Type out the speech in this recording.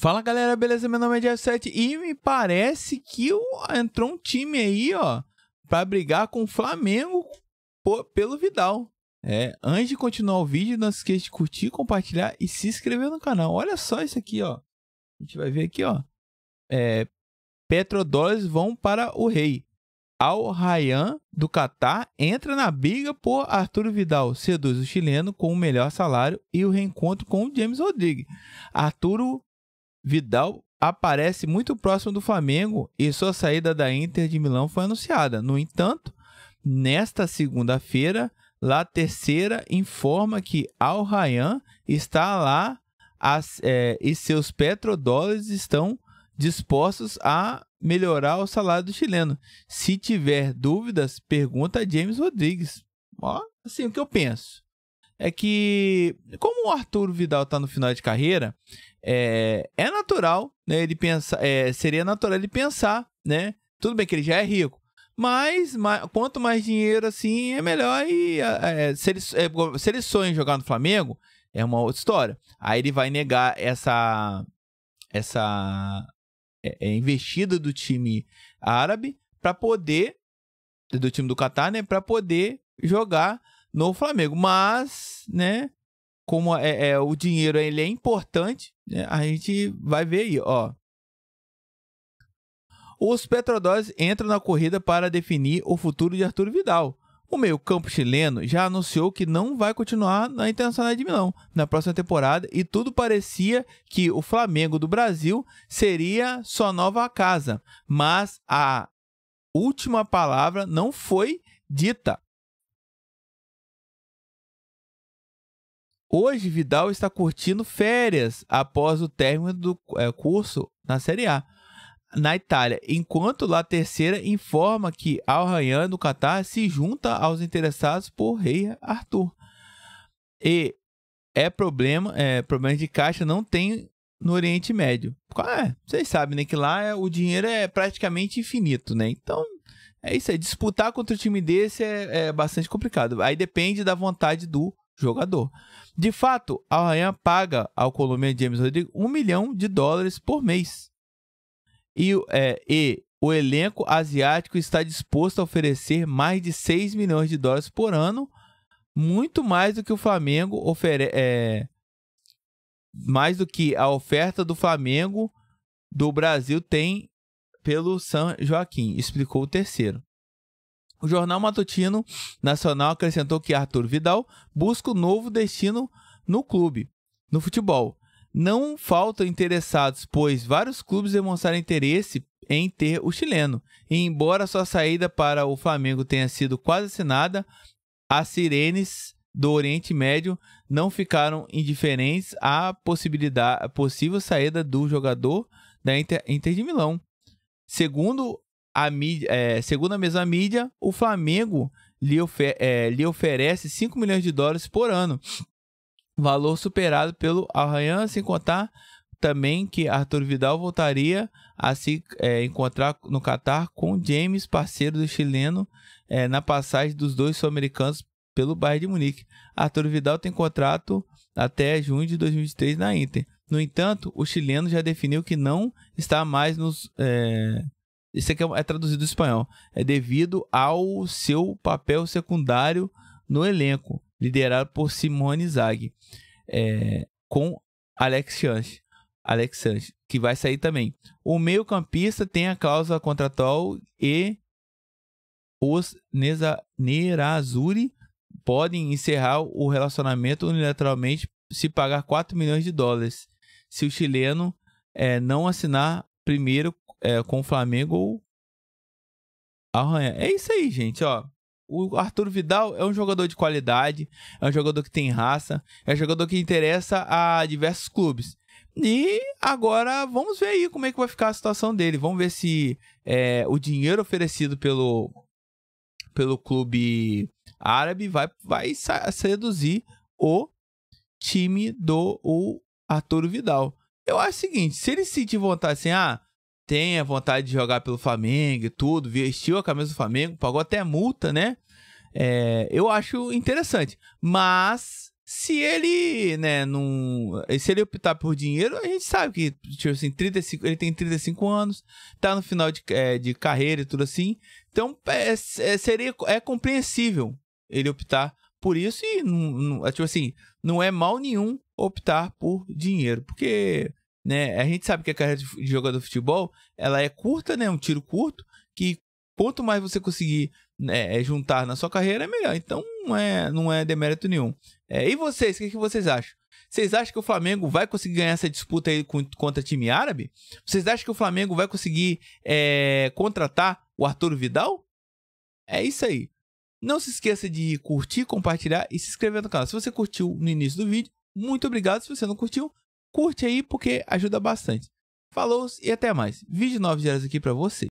Fala galera, beleza? Meu nome é Jeff 7 e me parece que entrou um time aí, ó, para brigar com o Flamengo por, pelo Vidal. É, antes de continuar o vídeo, não se esqueça de curtir, compartilhar e se inscrever no canal. Olha só isso aqui, ó. A gente vai ver aqui, ó. É, petrodólares vão para o rei. Al Rayan do Catar entra na briga por Arthur Vidal, seduz o chileno com o melhor salário e o reencontro com o James Rodrigues. Arturo Vidal aparece muito próximo do Flamengo e sua saída da Inter de Milão foi anunciada. No entanto, nesta segunda-feira, lá Terceira informa que Al Rayan está lá as, é, e seus petrodólares estão dispostos a melhorar o salário do chileno. Se tiver dúvidas, pergunta a James Rodrigues. Ó, assim, o que eu penso? é que, como o Arthur Vidal está no final de carreira, é, é natural, né? Ele pensa, é, seria natural ele pensar, né? Tudo bem que ele já é rico, mas, quanto mais dinheiro assim é melhor. E é, se, ele, é, se ele sonha em jogar no Flamengo, é uma outra história. Aí ele vai negar essa essa é, é investida do time árabe para poder do time do Catar, né? Para poder jogar no Flamengo. Mas, né? Como é, é o dinheiro ele é importante, né, a gente vai ver aí, ó. Os Petrodóis entram na corrida para definir o futuro de Arthur Vidal. O meio-campo chileno já anunciou que não vai continuar na Internacional de Milão na próxima temporada e tudo parecia que o Flamengo do Brasil seria sua nova casa, mas a última palavra não foi dita. Hoje, Vidal está curtindo férias após o término do é, curso na Série A na Itália, enquanto lá terceira informa que Al Rayyan do Catar se junta aos interessados por Rei Arthur. E é problema, é, problema de caixa não tem no Oriente Médio. É, vocês sabem né, que lá é, o dinheiro é praticamente infinito, né? Então é isso aí. Disputar contra um time desse é, é bastante complicado. Aí depende da vontade do jogador. De fato, a Ryan paga ao Colômbia James Rodrigues um milhão de dólares por mês. E, é, e o elenco asiático está disposto a oferecer mais de 6 milhões de dólares por ano, muito mais do que o Flamengo oferece. É, mais do que a oferta do Flamengo do Brasil tem pelo San Joaquim, explicou o terceiro. O Jornal Matutino Nacional acrescentou que Arthur Vidal busca um novo destino no clube, no futebol. Não faltam interessados, pois vários clubes demonstraram interesse em ter o chileno. E embora sua saída para o Flamengo tenha sido quase assinada, as sirenes do Oriente Médio não ficaram indiferentes à possibilidade, à possível saída do jogador da Inter, Inter de Milão. Segundo a mídia, é, segundo a mesma mídia, o Flamengo lhe, ofer é, lhe oferece 5 milhões de dólares por ano, valor superado pelo Arranhão, sem contar também que Arthur Vidal voltaria a se é, encontrar no Catar com James, parceiro do chileno, é, na passagem dos dois sul-americanos pelo Bayern de Munique. Arthur Vidal tem contrato até junho de 2023 na Inter. No entanto, o chileno já definiu que não está mais nos, é, isso aqui é, é traduzido do espanhol. É devido ao seu papel secundário no elenco, liderado por Simone Zag, é, com Alex Sanches, Alex que vai sair também. O meio-campista tem a cláusula contratual e os Nerazuri podem encerrar o relacionamento unilateralmente se pagar 4 milhões de dólares se o chileno é, não assinar primeiro é, com o Flamengo ou arranha. É isso aí, gente, ó. O Arthur Vidal é um jogador de qualidade, é um jogador que tem raça, é um jogador que interessa a diversos clubes. E agora vamos ver aí como é que vai ficar a situação dele. Vamos ver se é, o dinheiro oferecido pelo, pelo clube árabe vai, vai seduzir o time do o Arthur Vidal. Eu acho o seguinte, se ele sentir vontade assim, ah, tem a vontade de jogar pelo Flamengo e tudo, vestiu a camisa do Flamengo, pagou até multa, né? É, eu acho interessante. Mas se ele, né, não. Se ele optar por dinheiro, a gente sabe que, tipo assim, 35, ele tem 35 anos, tá no final de, é, de carreira e tudo assim. Então, é, é, seria, é compreensível ele optar por isso e, não, não, é, tipo assim, não é mal nenhum optar por dinheiro, porque né? A gente sabe que a carreira de jogador de futebol, ela é curta, né? Um tiro curto, que quanto mais você conseguir né, é, juntar na sua carreira, é melhor. Então, não é, não é demérito nenhum. É, e vocês, o que, é que, vocês acham? Vocês acham que o Flamengo vai conseguir ganhar essa disputa aí contra time árabe? Vocês acham que o Flamengo vai conseguir é, contratar o Arturo Vidal? É isso aí. Não se esqueça de curtir, compartilhar e se inscrever no canal. Se você curtiu no início do vídeo, muito obrigado. Se você não curtiu, curte aí porque ajuda bastante. Falou e até mais. Vídeo 9 dias aqui para você.